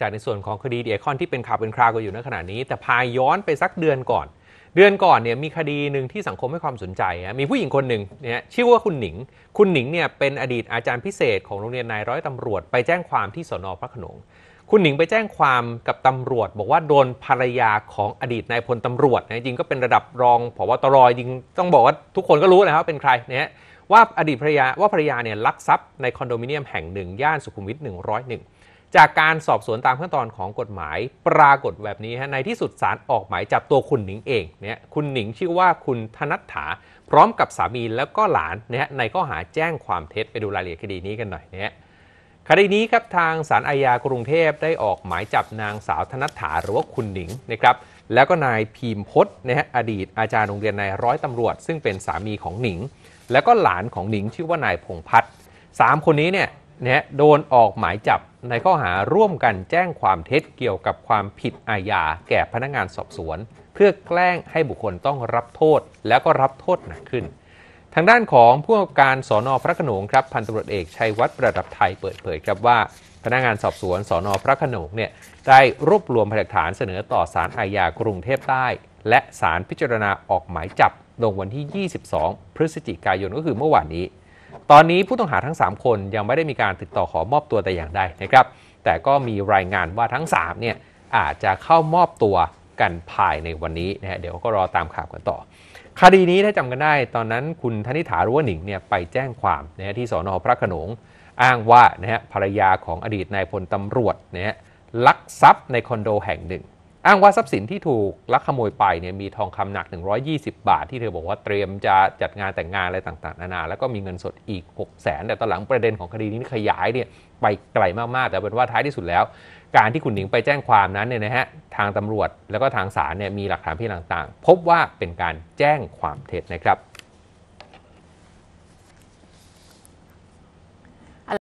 จากในส่วนของคดีเดียคอนที่เป็นข่าวเป็นคราวกันอยู่ในขณะนี้ แต่พายย้อนไปสักเดือนก่อน เดือนก่อนเนี่ยมีคดีหนึ่งที่สังคมให้ความสนใจ มีผู้หญิงคนหนึ่งเนี่ยชื่อว่าคุณหนิง คุณหนิงเนี่ยเป็นอดีตอาจารย์พิเศษ ของโรงเรียนนายร้อยตำรวจไปแจ้งความที่สนพระขนงคุณหนิงไปแจ้งความกับตำรวจ บอกว่าโดนภรรยาของอดีตนายพลตำรวจนะจริงก็เป็นระดับรองผบตรจริงต้องบอกว่าทุกคนก็รู้นะครับเป็นใครเนี่ยว่าอดีตภรรยาว่าภรรยาเนี่ยลักทรัพย์ในคอนโดมิเนียมแห่งหนึ่งย่านสุขุมวิท101จากการสอบสวนตามขั้นตอนของกฎหมายปรากฏแบบนี้ฮะในที่สุดศาลออกหมายจับตัวคุณหนิงเองเนี่ยคุณหนิงชื่อว่าคุณธนัทถาพร้อมกับสามีแล้วก็หลานเนี่ยในข้อหาแจ้งความเท็จไปดูรายละเอียดคดีนี้กันหน่อยเนี่ยคดีนี้ครับทางศาลอาญากรุงเทพได้ออกหมายจับนางสาวธนัทถาหรือว่าคุณหนิงนะครับ แล้วก็นายพีมพศนะฮะอดีตอาจารย์โรงเรียนนายร้อยตำรวจ ซึ่งเป็นสามีของหนิง แล้วก็หลานของหนิงชื่อว่านายพงพัฒน์สามคนนี้เนี่ยนะโดนออกหมายจับในข้อหาร่วมกันแจ้งความเท็จเกี่ยวกับความผิดอาญา แก่พนักงานสอบสวน เพื่อแกล้งให้บุคคลต้องรับโทษ แล้วก็รับโทษหนักขึ้น ทางด้านของผู้กำกับารสอนอพระขนงครับพันตำรวจเอกชัยวัฒน์ประดับไทยเปิดเผยครับว่าพนักงานสอบสวน สอนอพระขนงเนี่ยได้รวบรวมพยานฐานเสนอต่อศาลอาญากรุงเทพใต้ และศาลพิจารณาออกหมายจับลงวันที่ 22 พฤศจิกายนก็คือเมื่อวานนี้ตอนนี้ผู้ต้องหาทั้ง 3 คนยังไม่ได้มีการติดต่อขอมอบตัวแต่อย่างใดนะครับแต่ก็มีรายงานว่าทั้ง3เนี่ยอาจจะเข้ามอบตัวกันภายในวันนี้นะฮะเดี๋ยวก็รอตามข่าวกัน ต่อคดีนี้ถ้าจำกันได้ตอนนั้นคุณธนิฐาหรือว่าหนิงเนี่ยไปแจ้งความนะฮะที่สอนอพระขนง อ้างว่านะฮะภรรยาของอดีตนายพลตำรวจนะฮะลักทรัพย์ในคอนโดแห่งหนึ่งอ้างว่าทรัพย์สินที่ถูกลักขโมยไปเนี่ยมีทองคำหนัก 120 บาท ที่เธอบอกว่าเตรียมจะจัดงานแต่งงานอะไรต่างๆ นานา แล้วก็มีเงินสดอีก 6 0แสนแต่ตอนหลังประเด็นของคดีนี้ขยายเนี่ยไปไกลมากๆ แต่เป็นว่าท้ายที่สุดแล้วการที่คุณหนิงไปแจ้งความนั้นเนี่ยนะฮะทางตำรวจแล้วก็ทางศาลเนี่ยมีหลักฐานเพียงต่างๆ พบว่าเป็นการแจ้งความเท็จนะครับ